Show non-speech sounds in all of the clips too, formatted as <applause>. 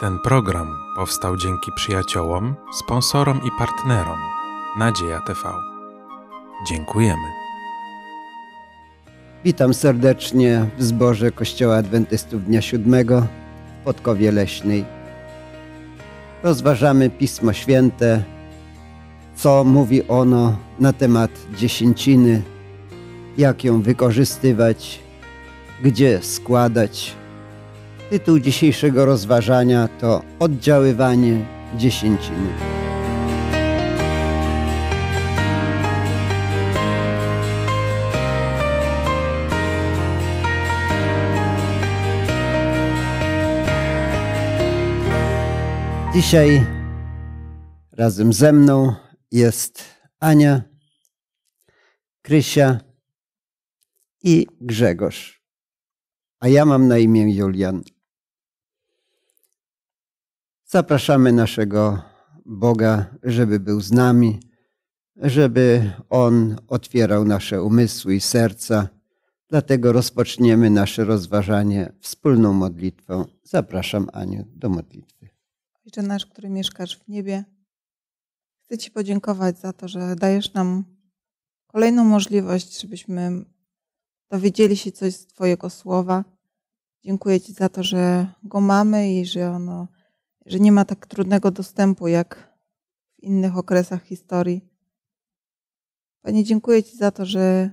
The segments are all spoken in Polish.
Ten program powstał dzięki przyjaciołom, sponsorom i partnerom Nadzieja TV. Dziękujemy. Witam serdecznie w zborze Kościoła Adwentystów Dnia Siódmego w Podkowie Leśnej. Rozważamy Pismo Święte, co mówi ono na temat dziesięciny, jak ją wykorzystywać, gdzie składać, Tytuł dzisiejszego rozważania to Oddziaływanie dziesięciny. Dzisiaj razem ze mną jest Ania, Krysia i Grzegorz. A ja mam na imię Julian. Zapraszamy naszego Boga, żeby był z nami, żeby On otwierał nasze umysły i serca. Dlatego rozpoczniemy nasze rozważanie wspólną modlitwą. Zapraszam Aniu do modlitwy. Ojcze nasz, który mieszkasz w niebie, chcę Ci podziękować za to, że dajesz nam kolejną możliwość, żebyśmy dowiedzieli się coś z Twojego słowa. Dziękuję Ci za to, że go mamy i że ono że nie ma tak trudnego dostępu jak w innych okresach historii. Panie, dziękuję Ci za to, że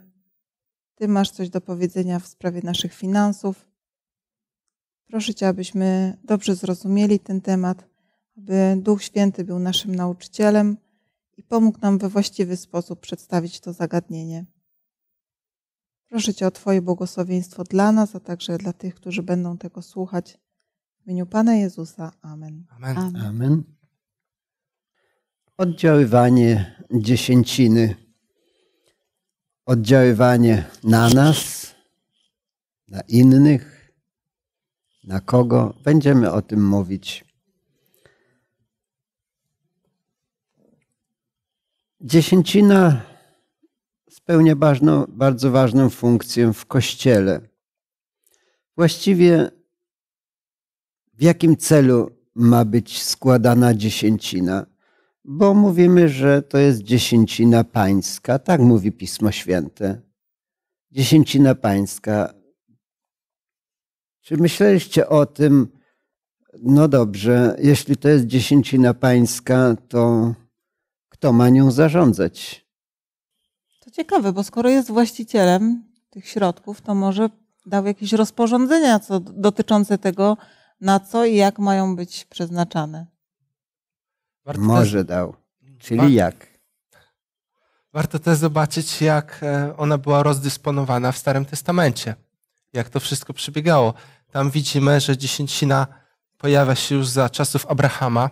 Ty masz coś do powiedzenia w sprawie naszych finansów. Proszę Cię, abyśmy dobrze zrozumieli ten temat, aby Duch Święty był naszym nauczycielem i pomógł nam we właściwy sposób przedstawić to zagadnienie. Proszę Cię o Twoje błogosławieństwo dla nas, a także dla tych, którzy będą tego słuchać. W imieniu Pana Jezusa. Amen. Amen. Amen. Amen. Oddziaływanie dziesięciny, oddziaływanie na nas, na innych, na kogo. Będziemy o tym mówić. Dziesięcina spełnia bardzo, bardzo ważną funkcję w Kościele. Właściwie w jakim celu ma być składana dziesięcina? Bo mówimy, że to jest dziesięcina pańska, tak mówi Pismo Święte. Dziesięcina pańska. Czy myśleliście o tym, no dobrze, jeśli to jest dziesięcina pańska, to kto ma nią zarządzać? To ciekawe, bo skoro jest właścicielem tych środków, to może dał jakieś rozporządzenia co dotyczące tego, na co i jak mają być przeznaczane. Warto Może dał. Czyli Warto... jak? Warto też zobaczyć, jak e, ona była rozdysponowana w Starym Testamencie. Jak to wszystko przebiegało. Tam widzimy, że dziesięcina pojawia się już za czasów Abrahama,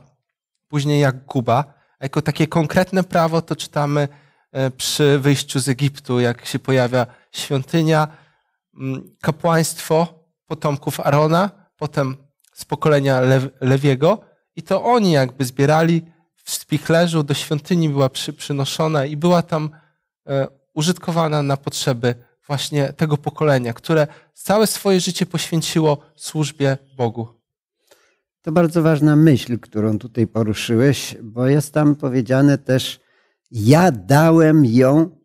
później jak Guba. A jako takie konkretne prawo to czytamy e, przy wyjściu z Egiptu, jak się pojawia świątynia, kapłaństwo potomków Arona, potem z pokolenia Lew, Lewiego i to oni jakby zbierali w spichlerzu, do świątyni była przy, przynoszona i była tam e, użytkowana na potrzeby właśnie tego pokolenia, które całe swoje życie poświęciło służbie Bogu. To bardzo ważna myśl, którą tutaj poruszyłeś, bo jest tam powiedziane też, ja dałem ją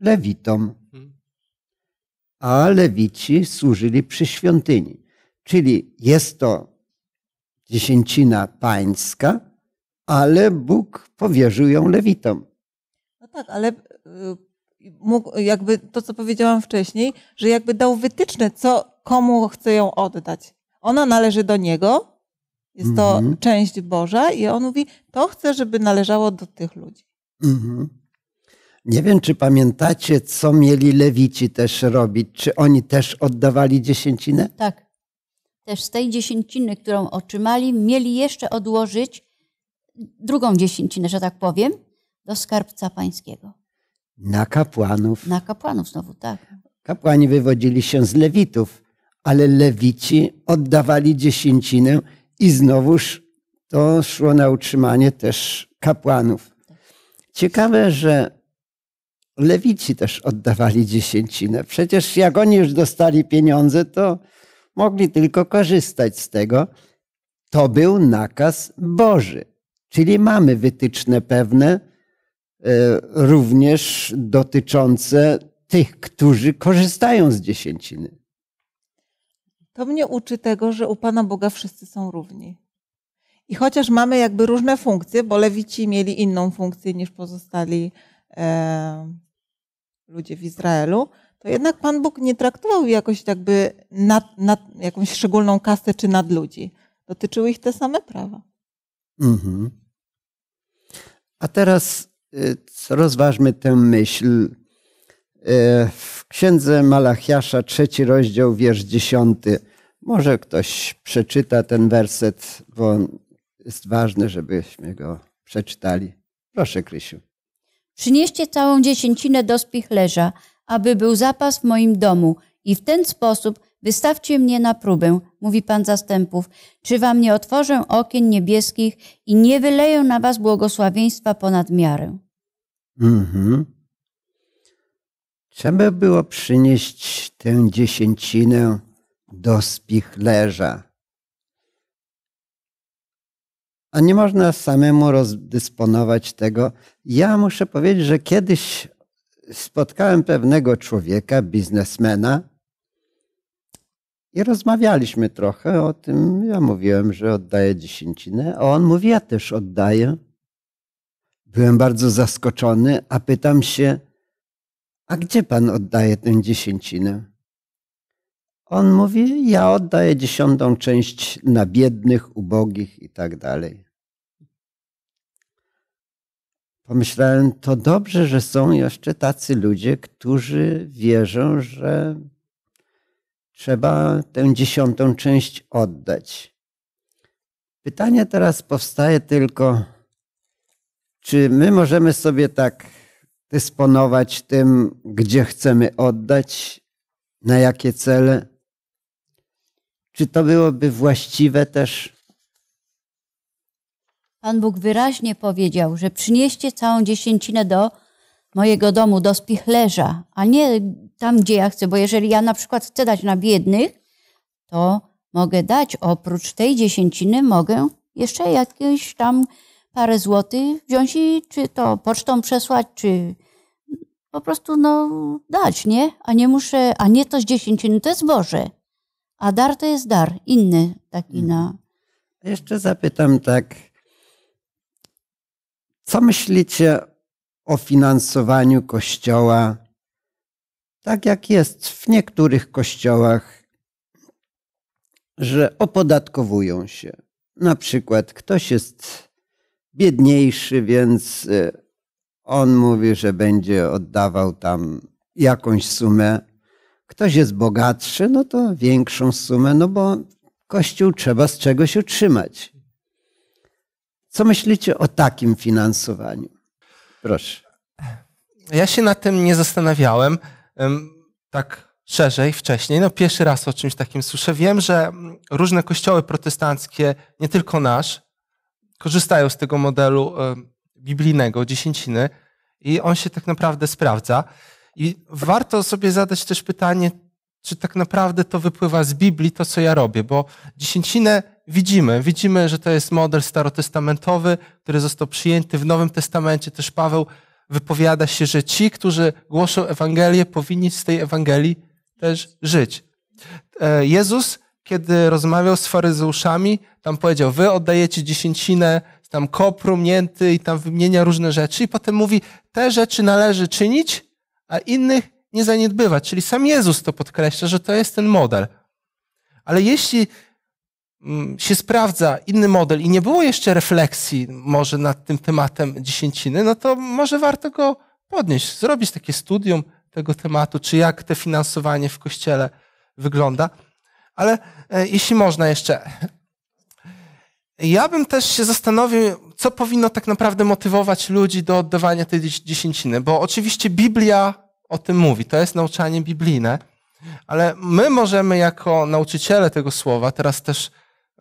Lewitom. Mhm. A Lewici służyli przy świątyni. Czyli jest to dziesięcina pańska, ale Bóg powierzył ją lewitom. No tak, ale y, mógł, jakby to, co powiedziałam wcześniej, że jakby dał wytyczne, co komu chce ją oddać. Ona należy do niego, jest to mhm. część Boża i on mówi, to chce, żeby należało do tych ludzi. Mhm. Nie wiem, czy pamiętacie, co mieli lewici też robić. Czy oni też oddawali dziesięcinę? Tak też z tej dziesięciny, którą otrzymali, mieli jeszcze odłożyć drugą dziesięcinę, że tak powiem, do skarbca pańskiego. Na kapłanów. Na kapłanów znowu, tak. Kapłani wywodzili się z lewitów, ale lewici oddawali dziesięcinę i znowuż to szło na utrzymanie też kapłanów. Ciekawe, że lewici też oddawali dziesięcinę. Przecież jak oni już dostali pieniądze, to mogli tylko korzystać z tego. To był nakaz Boży. Czyli mamy wytyczne pewne, e, również dotyczące tych, którzy korzystają z dziesięciny. To mnie uczy tego, że u Pana Boga wszyscy są równi. I chociaż mamy jakby różne funkcje, bo lewici mieli inną funkcję niż pozostali e, ludzie w Izraelu, to jednak Pan Bóg nie traktował jakoś jakby nad, nad jakąś szczególną kastę czy nad ludzi. Dotyczyły ich te same prawa. Mhm. A teraz y, rozważmy tę myśl. Y, w księdze Malachiasza, trzeci rozdział, wiersz dziesiąty. Może ktoś przeczyta ten werset, bo jest ważne, żebyśmy go przeczytali. Proszę, Krysiu. Przynieście całą dziesięcinę do spichlerza, aby był zapas w moim domu i w ten sposób wystawcie mnie na próbę, mówi Pan zastępów, czy wam nie otworzę okien niebieskich i nie wyleję na was błogosławieństwa ponad miarę. Mhm. Trzeba było przynieść tę dziesięcinę do spichlerza. A nie można samemu rozdysponować tego. Ja muszę powiedzieć, że kiedyś spotkałem pewnego człowieka, biznesmena i rozmawialiśmy trochę o tym. Ja mówiłem, że oddaję dziesięcinę, a on mówi, ja też oddaję. Byłem bardzo zaskoczony, a pytam się, a gdzie pan oddaje tę dziesięcinę? On mówi, ja oddaję dziesiątą część na biednych, ubogich i tak dalej pomyślałem, to dobrze, że są jeszcze tacy ludzie, którzy wierzą, że trzeba tę dziesiątą część oddać. Pytanie teraz powstaje tylko, czy my możemy sobie tak dysponować tym, gdzie chcemy oddać, na jakie cele? Czy to byłoby właściwe też Pan Bóg wyraźnie powiedział, że przynieście całą dziesięcinę do mojego domu, do spichlerza, a nie tam, gdzie ja chcę, bo jeżeli ja na przykład chcę dać na biednych, to mogę dać oprócz tej dziesięciny, mogę jeszcze jakieś tam parę złotych wziąć i czy to pocztą przesłać, czy po prostu no dać, nie? A nie muszę, a nie to z dziesięciny, to jest Boże. A dar to jest dar, inny taki hmm. na... Jeszcze zapytam tak, co myślicie o finansowaniu kościoła? Tak jak jest w niektórych kościołach, że opodatkowują się. Na przykład ktoś jest biedniejszy, więc y, on mówi, że będzie oddawał tam jakąś sumę. Ktoś jest bogatszy, no to większą sumę, no bo kościół trzeba z czegoś utrzymać. Co myślicie o takim finansowaniu? Proszę. Ja się na tym nie zastanawiałem tak szerzej wcześniej. No pierwszy raz o czymś takim słyszę. Wiem, że różne kościoły protestanckie, nie tylko nasz, korzystają z tego modelu biblijnego, dziesięciny i on się tak naprawdę sprawdza. I warto sobie zadać też pytanie, czy tak naprawdę to wypływa z Biblii, to co ja robię, bo dziesięcinę widzimy. Widzimy, że to jest model starotestamentowy, który został przyjęty w Nowym Testamencie. Też Paweł wypowiada się, że ci, którzy głoszą Ewangelię, powinni z tej Ewangelii też żyć. E, Jezus, kiedy rozmawiał z faryzeuszami, tam powiedział, wy oddajecie dziesięcinę tam kopru, mięty i tam wymienia różne rzeczy i potem mówi, te rzeczy należy czynić, a innych nie zaniedbywać. Czyli sam Jezus to podkreśla, że to jest ten model. Ale jeśli mm, się sprawdza inny model i nie było jeszcze refleksji może nad tym tematem dziesięciny, no to może warto go podnieść, zrobić takie studium tego tematu, czy jak to finansowanie w kościele wygląda. Ale e, jeśli można jeszcze, ja bym też się zastanowił, co powinno tak naprawdę motywować ludzi do oddawania tej dziesięciny, bo oczywiście Biblia o tym mówi. To jest nauczanie biblijne, ale my możemy jako nauczyciele tego słowa, teraz też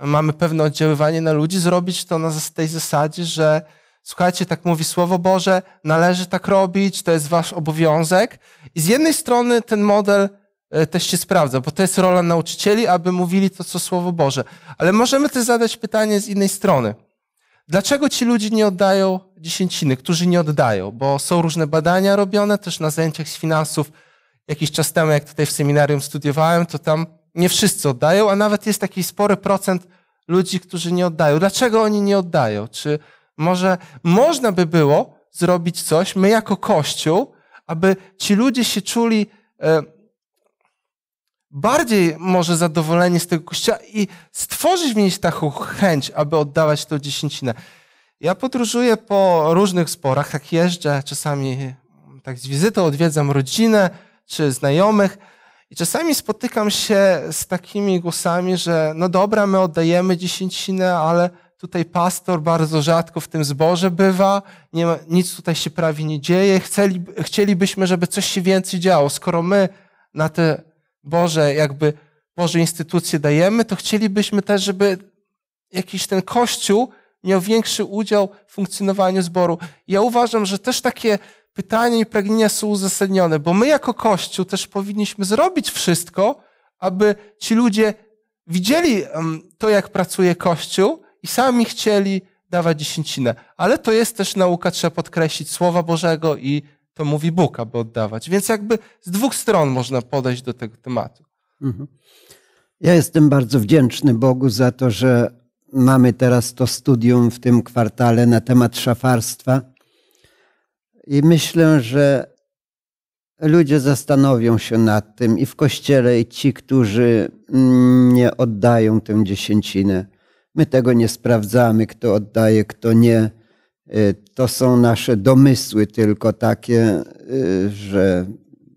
mamy pewne oddziaływanie na ludzi, zrobić to na tej zasadzie, że słuchajcie, tak mówi Słowo Boże, należy tak robić, to jest wasz obowiązek. I z jednej strony ten model e, też się sprawdza, bo to jest rola nauczycieli, aby mówili to, co Słowo Boże. Ale możemy też zadać pytanie z innej strony. Dlaczego ci ludzie nie oddają dziesięciny, którzy nie oddają? Bo są różne badania robione też na zajęciach z finansów. Jakiś czas temu, jak tutaj w seminarium studiowałem, to tam nie wszyscy oddają, a nawet jest taki spory procent ludzi, którzy nie oddają. Dlaczego oni nie oddają? Czy może można by było zrobić coś, my jako Kościół, aby ci ludzie się czuli e, bardziej może zadowoleni z tego kościoła i stworzyć w niej taką chęć, aby oddawać tą dziesięcinę. Ja podróżuję po różnych sporach, tak jeżdżę, czasami mm, tak z wizytą odwiedzam rodzinę czy znajomych i czasami spotykam się z takimi głosami, że no dobra, my oddajemy dziesięcinę, ale tutaj pastor bardzo rzadko w tym zborze bywa, nie ma, nic tutaj się prawie nie dzieje, chcielibyśmy, żeby coś się więcej działo, skoro my na te Boże, jakby Boże instytucje dajemy, to chcielibyśmy też, żeby jakiś ten kościół miał większy udział w funkcjonowaniu zboru. Ja uważam, że też takie pytania i pragnienia są uzasadnione, bo my jako Kościół też powinniśmy zrobić wszystko, aby ci ludzie widzieli to, jak pracuje Kościół i sami chcieli dawać dziesięcinę. Ale to jest też nauka, trzeba podkreślić, Słowa Bożego i to mówi Bóg, by oddawać. Więc jakby z dwóch stron można podejść do tego tematu. Mhm. Ja jestem bardzo wdzięczny Bogu za to, że mamy teraz to studium w tym kwartale na temat szafarstwa. I myślę, że ludzie zastanowią się nad tym i w kościele, i ci, którzy mm, nie oddają tę dziesięcinę. My tego nie sprawdzamy, kto oddaje, kto nie Y, to są nasze domysły tylko takie, y, że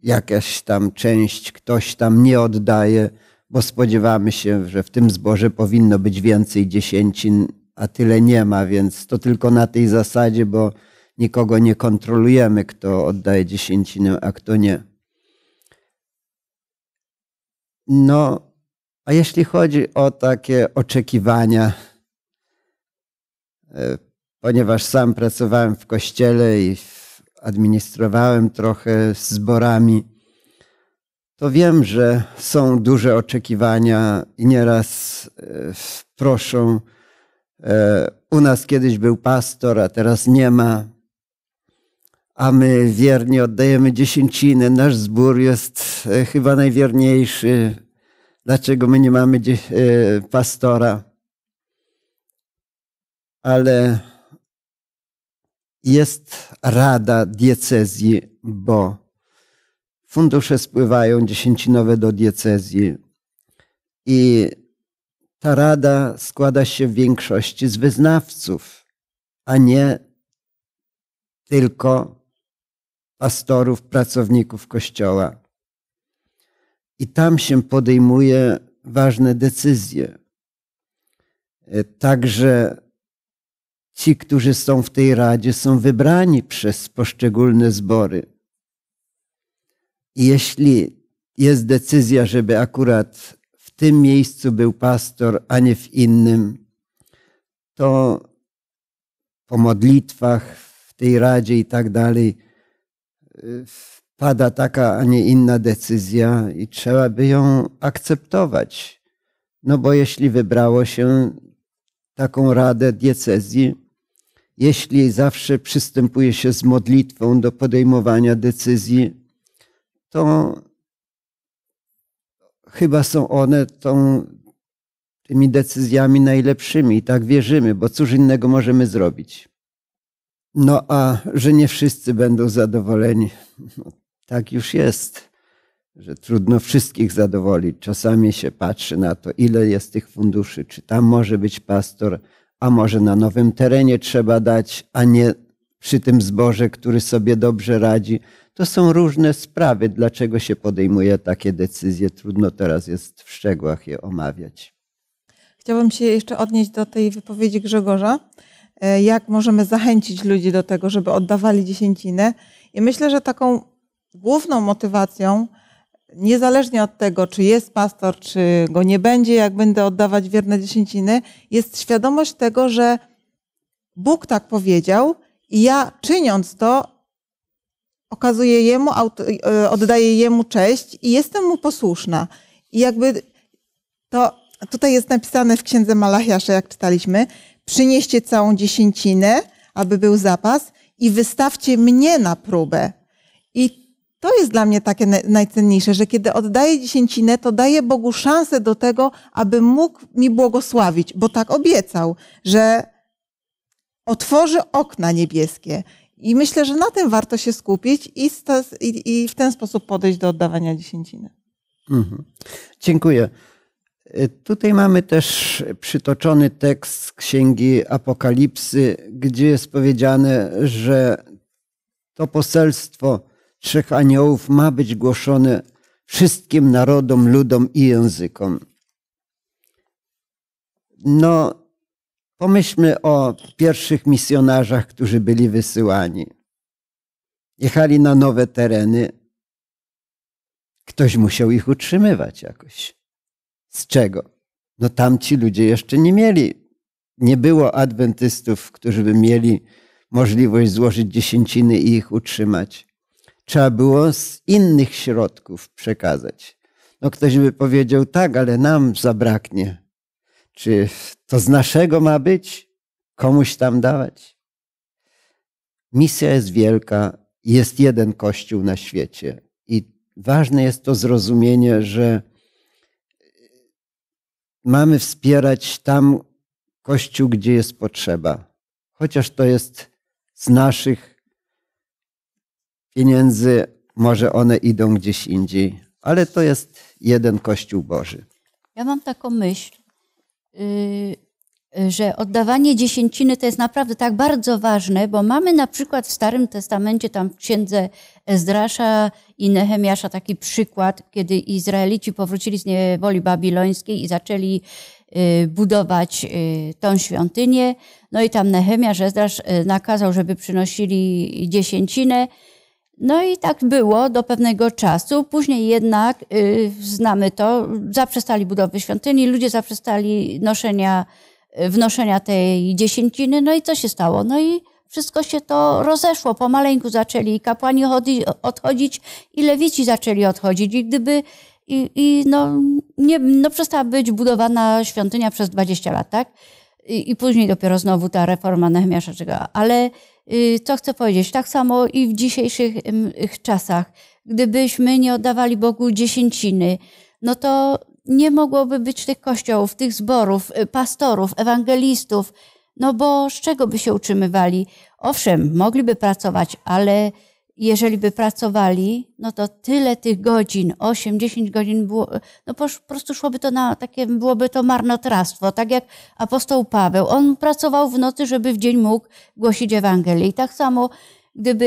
jakaś tam część ktoś tam nie oddaje, bo spodziewamy się, że w tym zborze powinno być więcej dziesięcin, a tyle nie ma, więc to tylko na tej zasadzie, bo nikogo nie kontrolujemy, kto oddaje dziesięcinę, a kto nie. No, a jeśli chodzi o takie oczekiwania, y, ponieważ sam pracowałem w kościele i administrowałem trochę zborami, to wiem, że są duże oczekiwania i nieraz e, proszą. E, u nas kiedyś był pastor, a teraz nie ma. A my wiernie oddajemy dziesięciny. Nasz zbór jest e, chyba najwierniejszy. Dlaczego my nie mamy pastora? Ale jest rada diecezji, bo fundusze spływają dziesięcinowe do diecezji i ta rada składa się w większości z wyznawców, a nie tylko pastorów, pracowników kościoła. I tam się podejmuje ważne decyzje. Także Ci, którzy są w tej radzie, są wybrani przez poszczególne zbory. jeśli jest decyzja, żeby akurat w tym miejscu był pastor, a nie w innym, to po modlitwach w tej radzie i tak dalej pada taka, a nie inna decyzja i trzeba by ją akceptować. No bo jeśli wybrało się taką radę diecezji, jeśli zawsze przystępuje się z modlitwą do podejmowania decyzji, to chyba są one tą, tymi decyzjami najlepszymi i tak wierzymy, bo cóż innego możemy zrobić. No a że nie wszyscy będą zadowoleni, no, tak już jest, że trudno wszystkich zadowolić. Czasami się patrzy na to, ile jest tych funduszy, czy tam może być pastor, a może na nowym terenie trzeba dać, a nie przy tym zboże, który sobie dobrze radzi. To są różne sprawy, dlaczego się podejmuje takie decyzje. Trudno teraz jest w szczegółach je omawiać. Chciałabym się jeszcze odnieść do tej wypowiedzi Grzegorza. E, jak możemy zachęcić ludzi do tego, żeby oddawali dziesięcinę? I myślę, że taką główną motywacją niezależnie od tego, czy jest pastor, czy go nie będzie, jak będę oddawać wierne dziesięciny, jest świadomość tego, że Bóg tak powiedział i ja czyniąc to, okazuję jemu, e, oddaję jemu cześć i jestem mu posłuszna. I jakby to tutaj jest napisane w księdze Malachiasza, jak czytaliśmy, przynieście całą dziesięcinę, aby był zapas i wystawcie mnie na próbę. I to jest dla mnie takie najcenniejsze, że kiedy oddaję dziesięcinę, to daję Bogu szansę do tego, aby mógł mi błogosławić, bo tak obiecał, że otworzy okna niebieskie. I myślę, że na tym warto się skupić i, i, i w ten sposób podejść do oddawania dziesięciny. Mhm. Dziękuję. E, tutaj mamy też przytoczony tekst z Księgi Apokalipsy, gdzie jest powiedziane, że to poselstwo, trzech aniołów ma być głoszone wszystkim narodom, ludom i językom. No, pomyślmy o pierwszych misjonarzach, którzy byli wysyłani. Jechali na nowe tereny. Ktoś musiał ich utrzymywać jakoś. Z czego? No tamci ludzie jeszcze nie mieli. Nie było adwentystów, którzy by mieli możliwość złożyć dziesięciny i ich utrzymać trzeba było z innych środków przekazać. No ktoś by powiedział, tak, ale nam zabraknie. Czy to z naszego ma być? Komuś tam dawać? Misja jest wielka, jest jeden kościół na świecie. I ważne jest to zrozumienie, że mamy wspierać tam kościół, gdzie jest potrzeba. Chociaż to jest z naszych pieniędzy, może one idą gdzieś indziej, ale to jest jeden Kościół Boży. Ja mam taką myśl, y, że oddawanie dziesięciny to jest naprawdę tak bardzo ważne, bo mamy na przykład w Starym Testamencie, tam w księdze Ezdrasza i Nehemiasza taki przykład, kiedy Izraelici powrócili z niewoli babilońskiej i zaczęli y, budować y, tą świątynię. No i tam Nehemiasz Ezdrasz nakazał, żeby przynosili dziesięcinę. No i tak było do pewnego czasu. Później jednak, yy, znamy to, zaprzestali budowy świątyni, ludzie zaprzestali noszenia, y, wnoszenia tej dziesięciny. No i co się stało? No i wszystko się to rozeszło. Pomaleńku zaczęli kapłani odchodzić, i lewici zaczęli odchodzić. I gdyby i, i no, nie, no przestała być budowana świątynia przez 20 lat, tak? I, i później dopiero znowu ta reforma Nehemiasza, ale Y, co chcę powiedzieć. Tak samo i w dzisiejszych czasach. Gdybyśmy nie oddawali Bogu dziesięciny, no to nie mogłoby być tych kościołów, tych zborów, y, pastorów, ewangelistów, no bo z czego by się utrzymywali? Owszem, mogliby pracować, ale jeżeli by pracowali, no to tyle tych godzin, 8-10 godzin, było, no po prostu szłoby to na takie, byłoby to marnotrawstwo. Tak jak apostoł Paweł, on pracował w nocy, żeby w dzień mógł głosić Ewangelię. I tak samo, gdyby,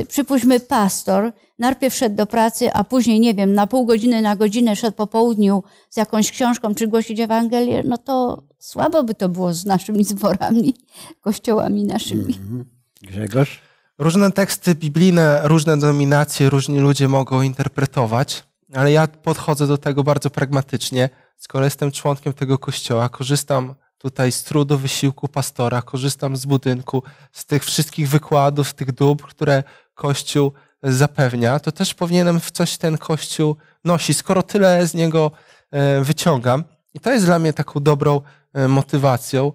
y, przypuśćmy, pastor najpierw szedł do pracy, a później, nie wiem, na pół godziny, na godzinę szedł po południu z jakąś książką, czy głosić Ewangelię, no to słabo by to było z naszymi zborami, <laughs> kościołami naszymi. Mhm. Grzegorz? Różne teksty biblijne, różne dominacje, różni ludzie mogą interpretować, ale ja podchodzę do tego bardzo pragmatycznie. Skoro jestem członkiem tego kościoła, korzystam tutaj z trudu, wysiłku pastora, korzystam z budynku, z tych wszystkich wykładów, z tych dóbr, które kościół zapewnia, to też powinienem w coś ten kościół nosić, skoro tyle z niego e, wyciągam. I to jest dla mnie taką dobrą e, motywacją.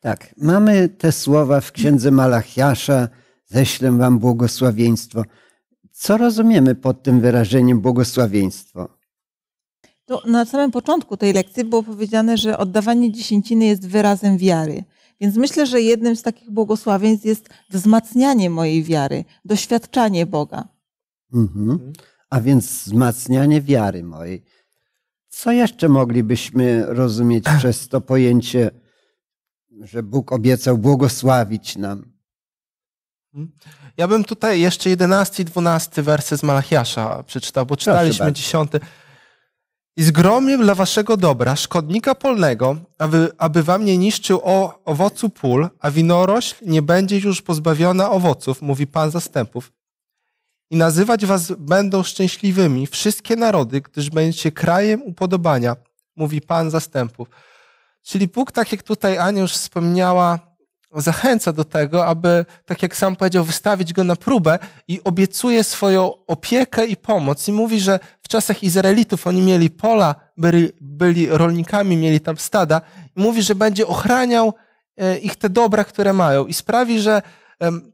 Tak, mamy te słowa w księdze Malachiasza, ześlę wam błogosławieństwo. Co rozumiemy pod tym wyrażeniem błogosławieństwo? To na samym początku tej lekcji było powiedziane, że oddawanie dziesięciny jest wyrazem wiary. Więc myślę, że jednym z takich błogosławieństw jest wzmacnianie mojej wiary, doświadczanie Boga. Mhm. A więc wzmacnianie wiary mojej. Co jeszcze moglibyśmy rozumieć przez to pojęcie, że Bóg obiecał błogosławić nam? Mhm. Ja bym tutaj jeszcze 11 i 12 wersy z Malachiasza przeczytał, bo czytaliśmy dziesiąty. 10. I zgromię dla waszego dobra szkodnika polnego, aby, aby wam nie niszczył o owocu pól, a winorośl nie będzie już pozbawiona owoców, mówi Pan zastępów. I nazywać was będą szczęśliwymi wszystkie narody, gdyż będziecie krajem upodobania, mówi Pan zastępów. Czyli Bóg, tak jak tutaj Ania już wspomniała, zachęca do tego, aby, tak jak sam powiedział, wystawić go na próbę i obiecuje swoją opiekę i pomoc. I mówi, że w czasach Izraelitów oni mieli pola, byli, byli rolnikami, mieli tam stada. I mówi, że będzie ochraniał e, ich te dobra, które mają i sprawi, że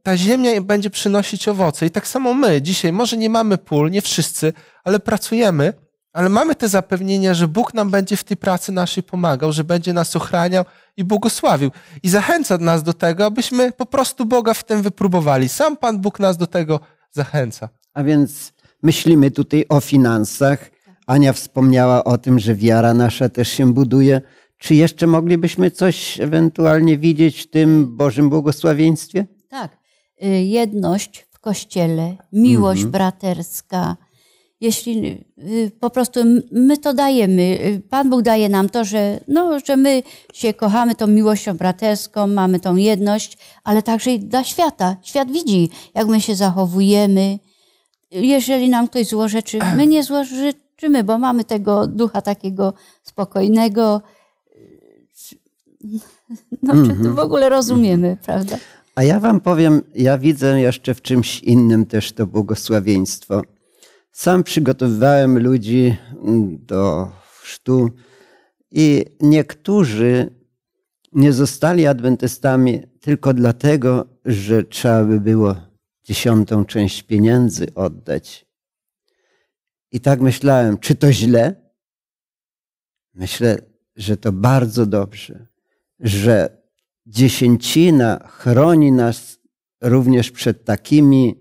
ta ziemia będzie przynosić owoce. I tak samo my dzisiaj, może nie mamy pól, nie wszyscy, ale pracujemy ale mamy te zapewnienia, że Bóg nam będzie w tej pracy naszej pomagał, że będzie nas ochraniał i błogosławił. I zachęca nas do tego, abyśmy po prostu Boga w tym wypróbowali. Sam Pan Bóg nas do tego zachęca. A więc myślimy tutaj o finansach. Ania wspomniała o tym, że wiara nasza też się buduje. Czy jeszcze moglibyśmy coś ewentualnie widzieć w tym Bożym błogosławieństwie? Tak. Y, jedność w kościele, miłość mhm. braterska jeśli y, po prostu my to dajemy, y, Pan Bóg daje nam to, że, no, że my się kochamy tą miłością braterską, mamy tą jedność, ale także i dla świata. Świat widzi, jak my się zachowujemy. Jeżeli nam ktoś złożyczy, my nie złożyczymy, bo mamy tego ducha takiego spokojnego. <laughs> No, czy -hmm. czy w ogóle rozumiemy, prawda? A ja wam powiem, ja widzę jeszcze w czymś innym też to błogosławieństwo sam przygotowywałem ludzi mm, do chrztu i niektórzy nie zostali adwentystami tylko dlatego, że trzeba by było dziesiątą część pieniędzy oddać. I tak myślałem, czy to źle? Myślę, że to bardzo dobrze, że dziesięcina chroni nas również przed takimi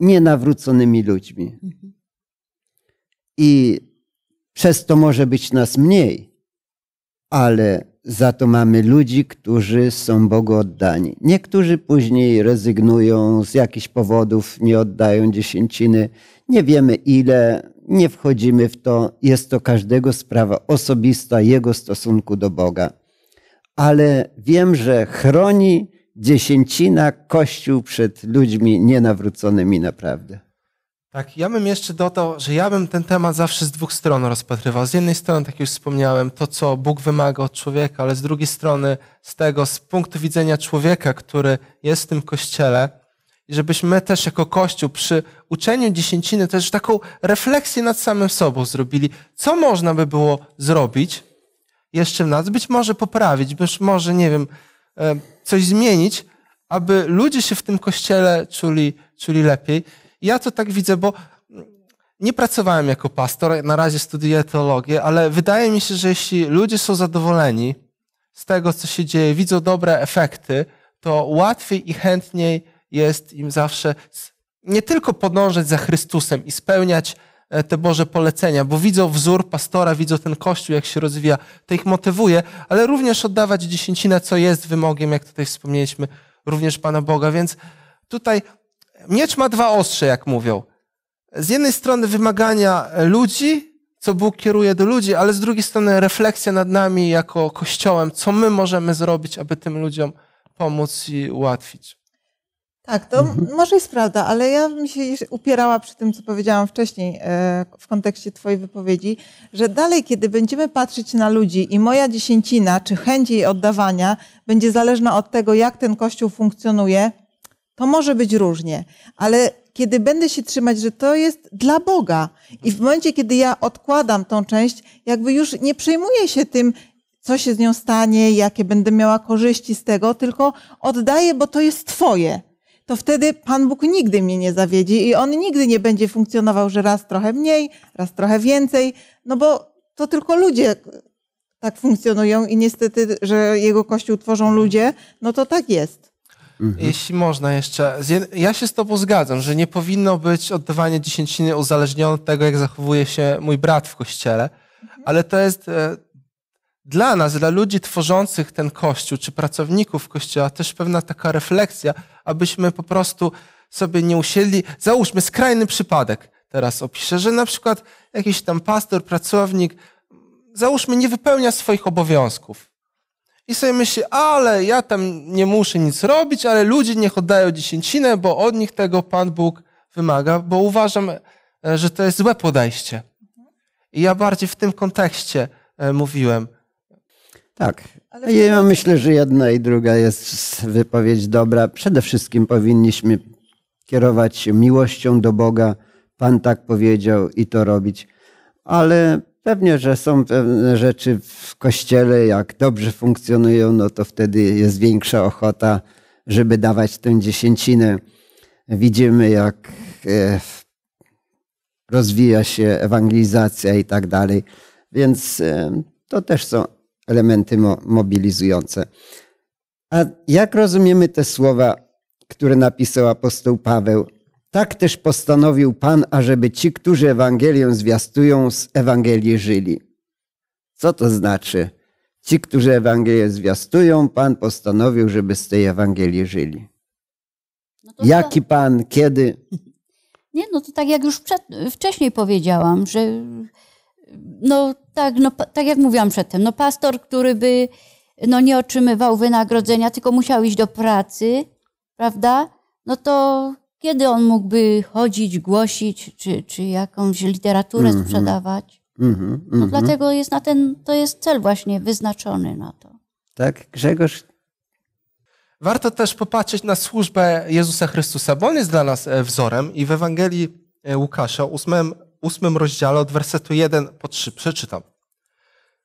nienawróconymi ludźmi. Mhm. I przez to może być nas mniej, ale za to mamy ludzi, którzy są Bogu oddani. Niektórzy później rezygnują z jakichś powodów, nie oddają dziesięciny. Nie wiemy ile, nie wchodzimy w to. Jest to każdego sprawa osobista, jego stosunku do Boga. Ale wiem, że chroni dziesięcina Kościół przed ludźmi nienawróconymi naprawdę. Tak, ja bym jeszcze dodał, że ja bym ten temat zawsze z dwóch stron rozpatrywał. Z jednej strony, tak już wspomniałem, to co Bóg wymaga od człowieka, ale z drugiej strony z tego, z punktu widzenia człowieka, który jest w tym kościele, i żebyśmy też jako Kościół przy uczeniu dziesięciny też taką refleksję nad samym sobą zrobili. Co można by było zrobić jeszcze w nas? Być może poprawić, być może, nie wiem, e, coś zmienić, aby ludzie się w tym kościele czuli, czuli lepiej. Ja to tak widzę, bo nie pracowałem jako pastor, na razie studiuję teologię, ale wydaje mi się, że jeśli ludzie są zadowoleni z tego, co się dzieje, widzą dobre efekty, to łatwiej i chętniej jest im zawsze nie tylko podążać za Chrystusem i spełniać E, te Boże polecenia, bo widzą wzór pastora, widzą ten kościół, jak się rozwija, to ich motywuje, ale również oddawać dziesięcinę, co jest wymogiem, jak tutaj wspomnieliśmy, również Pana Boga. Więc tutaj miecz ma dwa ostrze, jak mówią. Z jednej strony wymagania ludzi, co Bóg kieruje do ludzi, ale z drugiej strony refleksja nad nami jako Kościołem, co my możemy zrobić, aby tym ludziom pomóc i ułatwić. Tak, to mhm. może jest prawda, ale ja bym się upierała przy tym, co powiedziałam wcześniej e, w kontekście Twojej wypowiedzi, że dalej, kiedy będziemy patrzeć na ludzi i moja dziesięcina, czy chęć jej oddawania będzie zależna od tego, jak ten kościół funkcjonuje, to może być różnie, ale kiedy będę się trzymać, że to jest dla Boga i w momencie, kiedy ja odkładam tą część, jakby już nie przejmuję się tym, co się z nią stanie, jakie będę miała korzyści z tego, tylko oddaję, bo to jest Twoje to wtedy Pan Bóg nigdy mnie nie zawiedzi i On nigdy nie będzie funkcjonował, że raz trochę mniej, raz trochę więcej, no bo to tylko ludzie tak funkcjonują i niestety, że Jego Kościół tworzą ludzie, no to tak jest. Mhm. Jeśli można jeszcze. Ja się z Tobą zgadzam, że nie powinno być oddawanie dziesięciny uzależnione od tego, jak zachowuje się mój brat w kościele, mhm. ale to jest e, dla nas, dla ludzi tworzących ten kościół, czy pracowników kościoła, też pewna taka refleksja, abyśmy po prostu sobie nie usiedli. Załóżmy skrajny przypadek, teraz opiszę, że na przykład jakiś tam pastor, pracownik, załóżmy, nie wypełnia swoich obowiązków. I sobie myśli, ale ja tam nie muszę nic robić, ale ludzie niech oddają dziesięcinę, bo od nich tego Pan Bóg wymaga, bo uważam, e, że to jest złe podejście. I ja bardziej w tym kontekście e, mówiłem. Tak. Ale ja myślę, że jedna i druga jest wypowiedź dobra. Przede wszystkim powinniśmy kierować się miłością do Boga. Pan tak powiedział i to robić. Ale pewnie, że są pewne rzeczy w kościele, jak dobrze funkcjonują, no to wtedy jest większa ochota, żeby dawać tę dziesięcinę. Widzimy, jak e, rozwija się ewangelizacja i tak dalej. Więc e, to też są elementy mo mobilizujące. A jak rozumiemy te słowa, które napisał apostoł Paweł? Tak też postanowił Pan, ażeby ci, którzy Ewangelię zwiastują, z Ewangelii żyli. Co to znaczy? Ci, którzy Ewangelię zwiastują, Pan postanowił, żeby z tej Ewangelii żyli. No to Jaki to... Tak. Pan, kiedy? <laughs> Nie, no to tak jak już przed, wcześniej powiedziałam, że no tak, no, tak jak mówiłam przedtem, no pastor, który by no, nie otrzymywał wynagrodzenia, tylko musiał iść do pracy, prawda? No to kiedy on mógłby chodzić, głosić, czy, czy jakąś literaturę mm -hmm. sprzedawać? Mm -hmm, mm -hmm. No, mhm. dlatego jest na ten, to jest cel właśnie wyznaczony na to. Tak, Grzegorz? Warto też popatrzeć na służbę Jezusa Chrystusa, bo on jest dla nas e, wzorem i w Ewangelii e, Łukasza, ósmym ósmym rozdziale od wersetu 1 po 3 przeczytam.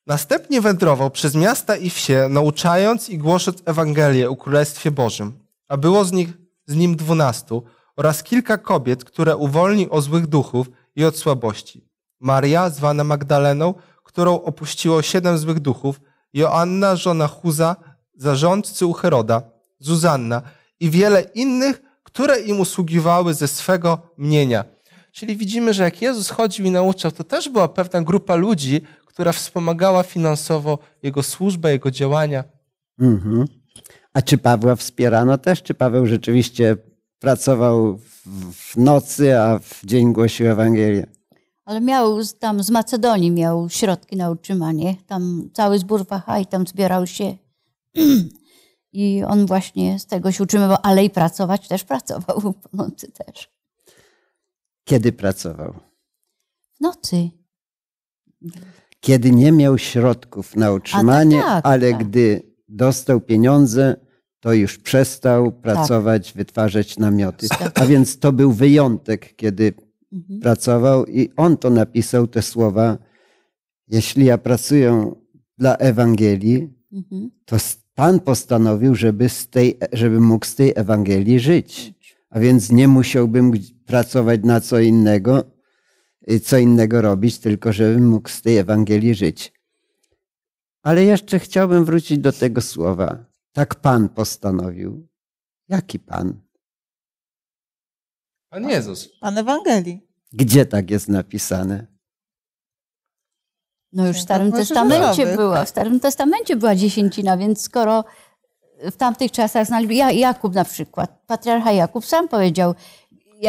Następnie wędrował przez miasta i wsie, nauczając i głosząc Ewangelię o Królestwie Bożym, a było z, nich, z nim dwunastu oraz kilka kobiet, które uwolnił od złych duchów i od słabości. Maria, zwana Magdaleną, którą opuściło siedem złych duchów, Joanna, żona Chuza, zarządcy u Heroda, Zuzanna i wiele innych, które im usługiwały ze swego mienia – Czyli widzimy, że jak Jezus chodził i nauczał, to też była pewna grupa ludzi, która wspomagała finansowo jego służbę, jego działania. Mhm. A czy Pawła wspierano też? Czy Paweł rzeczywiście pracował w nocy, a w dzień głosił Ewangelię? Ale miał tam z Macedonii miał środki na utrzymanie. Tam cały zbór Wahaj tam zbierał się. <clears throat> I on właśnie z tego się utrzymywał, ale i pracować też pracował w nocy też. Kiedy pracował? Nocy. Kiedy nie miał środków na utrzymanie, tak, tak, ale tak. gdy dostał pieniądze, to już przestał tak. pracować, wytwarzać namioty. A więc to był wyjątek, kiedy mhm. pracował i on to napisał, te słowa. Jeśli ja pracuję dla Ewangelii, mhm. to Pan postanowił, żeby, z tej, e, żeby mógł z tej Ewangelii żyć. A więc nie musiałbym pracować na co innego, y, co innego robić, tylko żebym mógł z tej Ewangelii żyć. Ale jeszcze chciałbym wrócić do tego słowa. Tak Pan postanowił. Jaki Pan? Pan Jezus. Pan Ewangelii. Gdzie tak jest napisane? No już w tak Starym tak Testamencie była. W Starym Testamencie była dziesięcina, więc skoro w tamtych czasach znali, Jakub na przykład, patriarcha Jakub sam powiedział,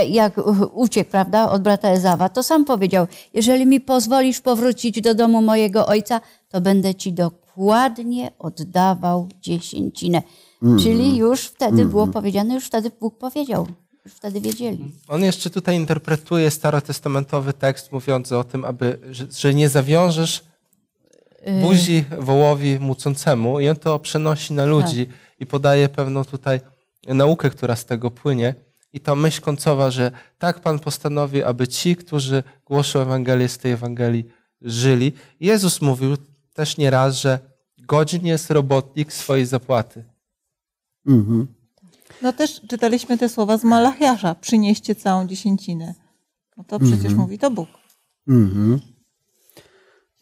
jak uciekł, prawda, od brata Ezawa, to sam powiedział, jeżeli mi pozwolisz powrócić do domu mojego ojca, to będę ci dokładnie oddawał dziesięcinę. Mm. Czyli już wtedy mm. było powiedziane, już wtedy Bóg powiedział. Już wtedy wiedzieli. On jeszcze tutaj interpretuje starotestamentowy tekst mówiący o tym, aby, że, że nie zawiążesz y. buzi wołowi mucącemu i on to przenosi na ludzi tak. i podaje pewną tutaj naukę, która z tego płynie. I ta myśl końcowa, że tak Pan postanowi, aby ci, którzy głoszą Ewangelię z tej Ewangelii, żyli. Jezus mówił też nieraz, że godzin jest robotnik swojej zapłaty. Mhm. No też czytaliśmy te słowa z Malachiasza, przynieście całą dziesięcinę. No to przecież mhm. mówi to Bóg. Mhm.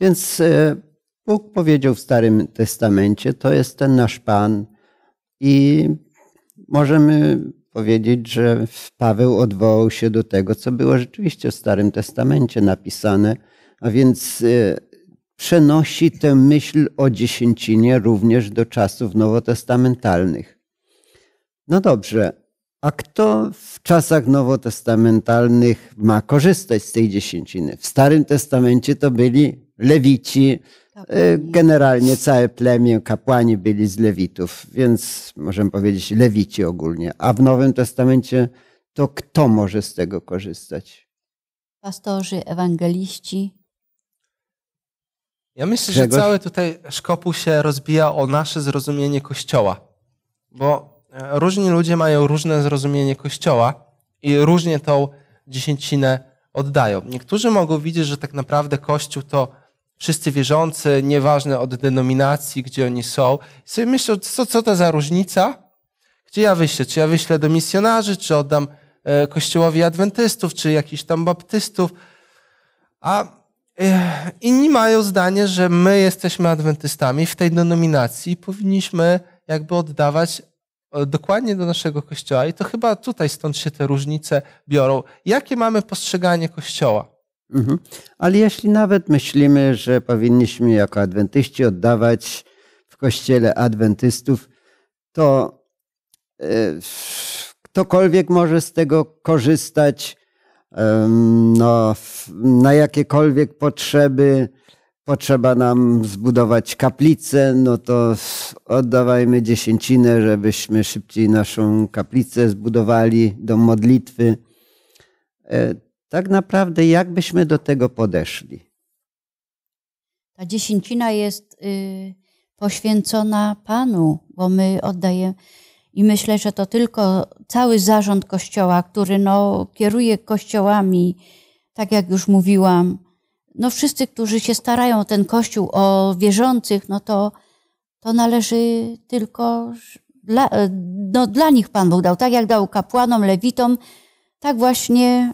Więc e, Bóg powiedział w Starym Testamencie, to jest ten nasz Pan i możemy powiedzieć, że Paweł odwołał się do tego, co było rzeczywiście w Starym Testamencie napisane, a więc y, przenosi tę myśl o dziesięcinie również do czasów nowotestamentalnych. No dobrze, a kto w czasach nowotestamentalnych ma korzystać z tej dziesięciny? W Starym Testamencie to byli lewici, E, generalnie całe plemię kapłani byli z Lewitów, więc możemy powiedzieć Lewici ogólnie. A w Nowym Testamencie to kto może z tego korzystać? Pastorzy, ewangeliści. Ja myślę, że całe tutaj szkopu się rozbija o nasze zrozumienie Kościoła, bo e, różni ludzie mają różne zrozumienie Kościoła i różnie tą dziesięcinę oddają. Niektórzy mogą widzieć, że tak naprawdę Kościół to wszyscy wierzący, nieważne od denominacji, gdzie oni są. I sobie myślę, co, co to za różnica? Gdzie ja wyślę? Czy ja wyślę do misjonarzy, czy oddam e, kościołowi adwentystów, czy jakichś tam baptystów? A e, inni mają zdanie, że my jesteśmy adwentystami w tej denominacji i powinniśmy jakby oddawać e, dokładnie do naszego kościoła. I to chyba tutaj stąd się te różnice biorą. Jakie mamy postrzeganie kościoła? Mhm. Ale jeśli nawet myślimy, że powinniśmy jako adwentyści oddawać w kościele adwentystów, to e, ktokolwiek może z tego korzystać no, na jakiekolwiek potrzeby. Potrzeba nam zbudować kaplicę, no to oddawajmy dziesięcinę, żebyśmy szybciej naszą kaplicę zbudowali do modlitwy. E, tak naprawdę jakbyśmy do tego podeszli. Ta dziesięcina jest y, poświęcona Panu, bo my oddajemy. I myślę, że to tylko cały zarząd Kościoła, który no, kieruje kościołami, tak jak już mówiłam, no wszyscy, którzy się starają o ten Kościół, o wierzących, no to, to należy tylko dla, no, dla nich Pan Bóg dał. Tak jak dał kapłanom, lewitom, tak właśnie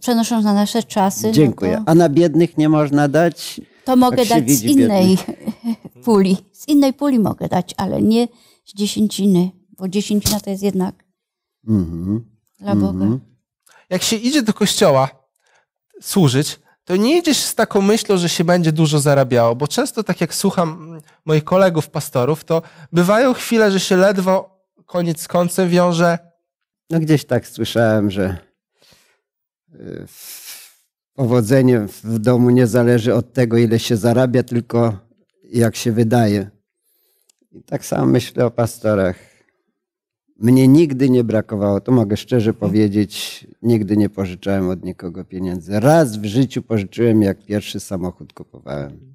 przenosząc na nasze czasy. No Dziękuję. No to... A na biednych nie można dać? To mogę dać z innej biednych. <laughs> puli. Z innej puli mogę dać, ale nie z dziesięciny, bo dziesięcina to jest jednak mm-hmm. dla Boga. Mm-hmm. Jak się idzie do kościoła służyć, to nie idziesz z taką myślą, że się będzie dużo zarabiało, bo często tak jak słucham moich kolegów pastorów, to bywają chwile, że się ledwo koniec z końcem wiąże. No gdzieś tak słyszałem, że powodzenie w domu nie zależy od tego, ile się zarabia, tylko jak się wydaje. I tak samo myślę o pastorach. Mnie nigdy nie brakowało, to mogę szczerze powiedzieć, nigdy nie pożyczałem od nikogo pieniędzy. Raz w życiu pożyczyłem, jak pierwszy samochód kupowałem.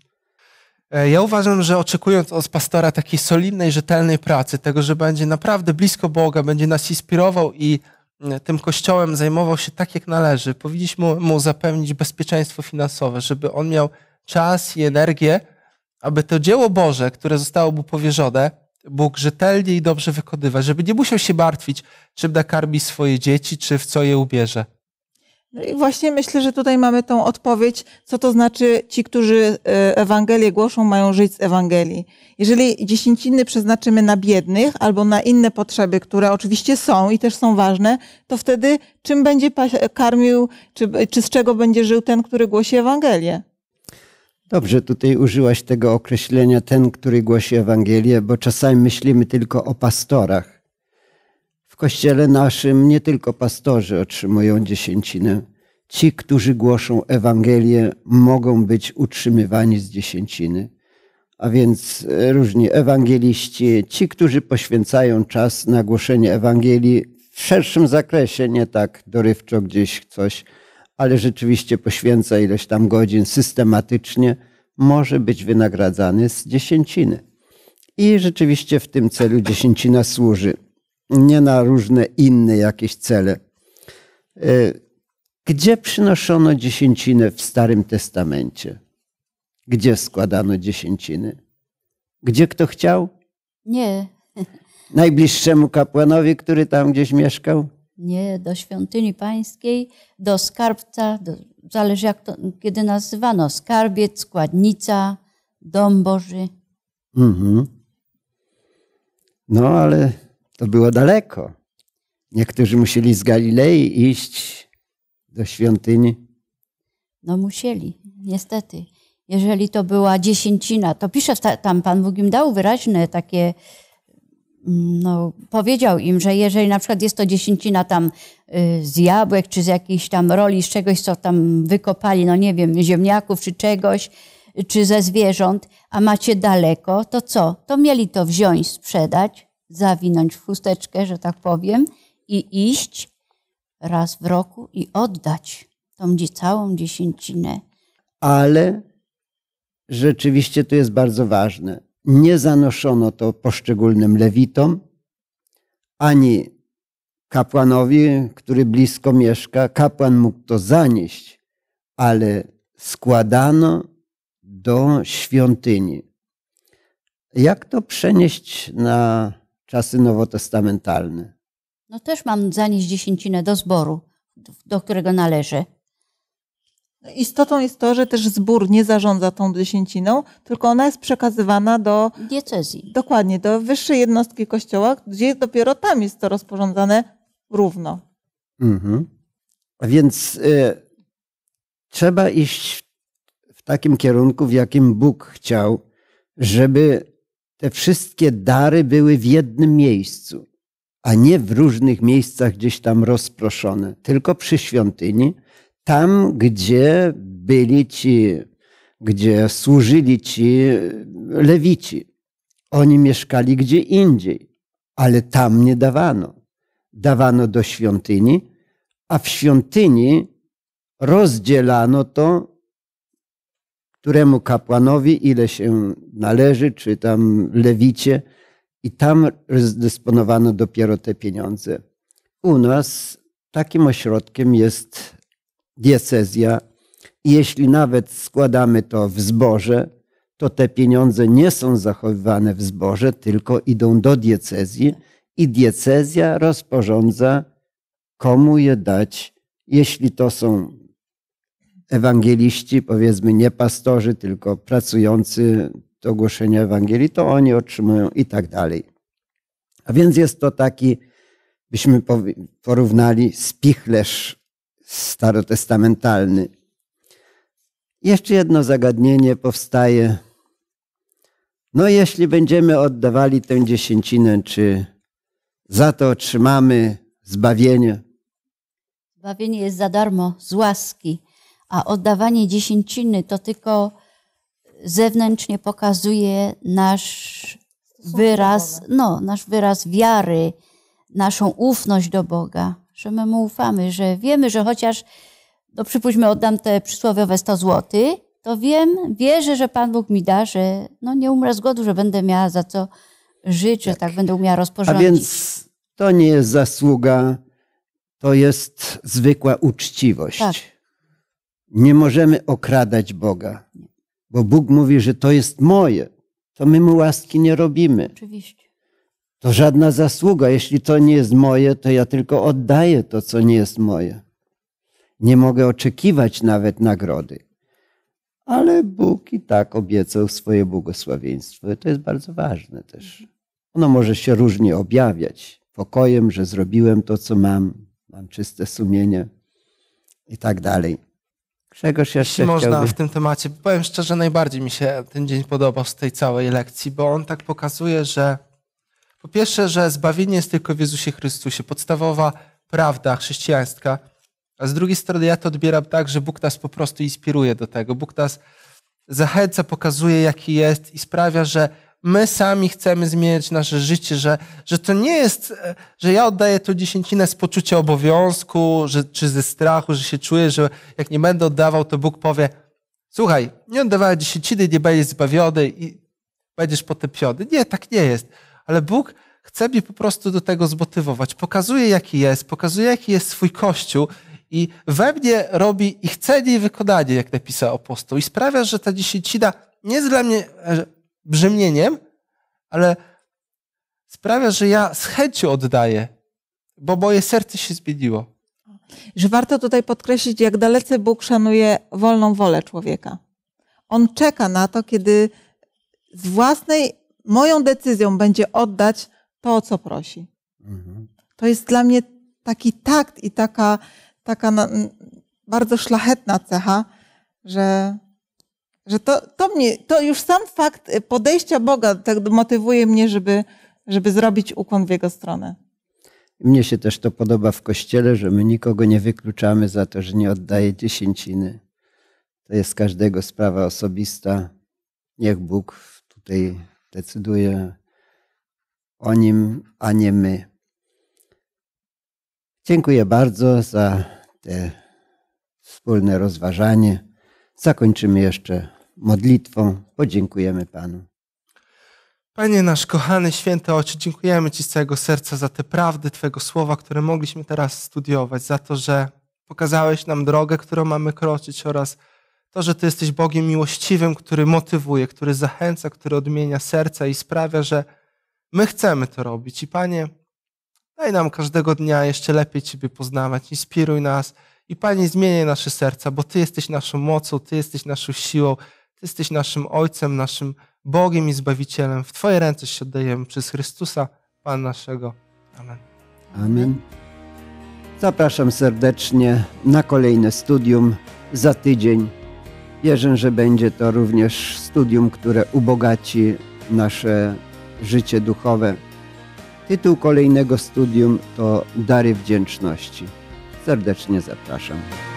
E, ja uważam, że oczekując od pastora takiej solidnej, rzetelnej pracy, tego, że będzie naprawdę blisko Boga, będzie nas inspirował i tym kościołem zajmował się tak, jak należy. Powinniśmy mu zapewnić bezpieczeństwo finansowe, żeby on miał czas i energię, aby to dzieło Boże, które zostało mu powierzone, Bóg rzetelnie i dobrze wykonywał, żeby nie musiał się martwić, czym nakarmi swoje dzieci, czy w co je ubierze. No i właśnie myślę, że tutaj mamy tą odpowiedź, co to znaczy ci, którzy e, Ewangelię głoszą, mają żyć z Ewangelii. Jeżeli dziesięciny przeznaczymy na biednych albo na inne potrzeby, które oczywiście są i też są ważne, to wtedy czym będzie karmił, czy, czy z czego będzie żył ten, który głosi Ewangelię? Dobrze, tutaj użyłaś tego określenia ten, który głosi Ewangelię, bo czasami myślimy tylko o pastorach kościele naszym nie tylko pastorzy otrzymują dziesięcinę. Ci, którzy głoszą Ewangelię, mogą być utrzymywani z dziesięciny. A więc e, różni ewangeliści, ci, którzy poświęcają czas na głoszenie Ewangelii w szerszym zakresie, nie tak dorywczo gdzieś coś, ale rzeczywiście poświęca ileś tam godzin systematycznie, może być wynagradzany z dziesięciny. I rzeczywiście w tym celu dziesięcina służy nie na różne inne jakieś cele. E, gdzie przynoszono dziesięcinę w Starym Testamencie? Gdzie składano dziesięciny? Gdzie kto chciał? Nie. <laughs> Najbliższemu kapłanowi, który tam gdzieś mieszkał? Nie, do świątyni pańskiej, do skarbca, do, zależy jak to, kiedy nazywano, skarbiec, składnica, dom Boży. Mhm. No ale to było daleko. Niektórzy musieli z Galilei iść do świątyni. No musieli, niestety. Jeżeli to była dziesięcina, to pisze tam, Pan Bóg im dał wyraźne takie, mm, no, powiedział im, że jeżeli na przykład jest to dziesięcina tam y, z jabłek, czy z jakiejś tam roli, z czegoś, co tam wykopali, no nie wiem, ziemniaków czy czegoś, czy ze zwierząt, a macie daleko, to co? To mieli to wziąć, sprzedać zawinąć w chusteczkę, że tak powiem, i iść raz w roku i oddać tą całą dziesięcinę. Ale rzeczywiście to jest bardzo ważne. Nie zanoszono to poszczególnym lewitom, ani kapłanowi, który blisko mieszka. Kapłan mógł to zanieść, ale składano do świątyni. Jak to przenieść na czasy nowotestamentalne. No też mam zanieść dziesięcinę do zboru, do którego należę. Istotą jest to, że też zbór nie zarządza tą dziesięciną, tylko ona jest przekazywana do diecezji. Dokładnie, do wyższej jednostki kościoła, gdzie dopiero tam jest to rozporządzane równo. Mhm. Więc y, trzeba iść w takim kierunku, w jakim Bóg chciał, żeby te wszystkie dary były w jednym miejscu, a nie w różnych miejscach gdzieś tam rozproszone, tylko przy świątyni, tam gdzie byli ci, gdzie służyli ci lewici. Oni mieszkali gdzie indziej, ale tam nie dawano. Dawano do świątyni, a w świątyni rozdzielano to któremu kapłanowi ile się należy, czy tam lewicie. I tam rozdysponowano dopiero te pieniądze. U nas takim ośrodkiem jest diecezja. jeśli nawet składamy to w zboże, to te pieniądze nie są zachowywane w zboże, tylko idą do diecezji i diecezja rozporządza, komu je dać. Jeśli to są ewangeliści, powiedzmy nie pastorzy, tylko pracujący do głoszenia Ewangelii, to oni otrzymują i tak dalej. A więc jest to taki, byśmy porównali, spichlerz starotestamentalny. Jeszcze jedno zagadnienie powstaje. No, jeśli będziemy oddawali tę dziesięcinę, czy za to otrzymamy zbawienie? Zbawienie jest za darmo, z łaski a oddawanie dziesięciny to tylko zewnętrznie pokazuje nasz wyraz, no, nasz wyraz wiary, naszą ufność do Boga, że my mu ufamy, że wiemy, że chociaż, no przypuśćmy, oddam te przysłowiowe 100 zł, to wiem, wierzę, że Pan Bóg mi da, że no, nie umrę z głodu, że będę miała za co żyć, tak. że tak będę umiała rozporządzić. A więc to nie jest zasługa, to jest zwykła uczciwość. Tak nie możemy okradać Boga, bo Bóg mówi, że to jest moje. To my mu łaski nie robimy. Oczywiście. To żadna zasługa. Jeśli to nie jest moje, to ja tylko oddaję to, co nie jest moje. Nie mogę oczekiwać nawet nagrody. Ale Bóg i tak obiecał swoje błogosławieństwo. To jest bardzo ważne też. Ono może się różnie objawiać. Pokojem, że zrobiłem to, co mam, mam czyste sumienie i tak dalej. Czegoś jeszcze Jeśli chciałby. można w tym temacie, powiem szczerze, najbardziej mi się ten dzień podobał z tej całej lekcji, bo on tak pokazuje, że po pierwsze, że zbawienie jest tylko w Jezusie Chrystusie, podstawowa prawda chrześcijańska, a z drugiej strony ja to odbieram tak, że Bóg nas po prostu inspiruje do tego. Bóg nas zachęca, pokazuje, jaki jest i sprawia, że my sami chcemy zmieniać nasze życie, że, że to nie jest, e, że ja oddaję tu dziesięcinę z poczucia obowiązku, że, czy ze strachu, że się czuję, że jak nie będę oddawał, to Bóg powie, słuchaj, nie oddawałeś dziesięciny, nie będziesz zbawiony i będziesz potępiony. Nie, tak nie jest. Ale Bóg chce mnie po prostu do tego zmotywować. Pokazuje, jaki jest, pokazuje, jaki jest swój Kościół i we mnie robi i chce jej wykonanie, jak napisał apostoł. I sprawia, że ta dziesięcina nie jest dla mnie e, brzemieniem, ale sprawia, że ja z chęcią oddaję, bo moje serce się zmieniło. Że warto tutaj podkreślić, jak dalece Bóg szanuje wolną wolę człowieka. On czeka na to, kiedy z własnej, moją decyzją będzie oddać to, o co prosi. Mhm. To jest dla mnie taki takt i taka, taka bardzo szlachetna cecha, że że to, to mnie, to już sam fakt y, podejścia Boga tak motywuje mnie, żeby, żeby zrobić ukłon w Jego stronę. Mnie się też to podoba w Kościele, że my nikogo nie wykluczamy za to, że nie oddaje dziesięciny. To jest każdego sprawa osobista. Niech Bóg tutaj decyduje o nim, a nie my. Dziękuję bardzo za te wspólne rozważanie. Zakończymy jeszcze modlitwą podziękujemy Panu. Panie nasz kochany, święty Ojcze, dziękujemy Ci z całego serca za te prawdy Twojego słowa, które mogliśmy teraz studiować, za to, że pokazałeś nam drogę, którą mamy kroczyć oraz to, że Ty jesteś Bogiem miłościwym, który motywuje, który zachęca, który odmienia serca i sprawia, że my chcemy to robić. I Panie, daj nam każdego dnia jeszcze lepiej Ciebie poznawać, inspiruj nas i Panie, zmieniaj nasze serca, bo Ty jesteś naszą mocą, Ty jesteś naszą siłą. Ty jesteś naszym Ojcem, naszym Bogiem i Zbawicielem. W Twoje ręce się oddajemy przez Chrystusa, Pan naszego. Amen. Amen. Zapraszam serdecznie na kolejne studium za tydzień. Wierzę, że będzie to również studium, które ubogaci nasze życie duchowe. Tytuł kolejnego studium to Dary Wdzięczności. Serdecznie zapraszam.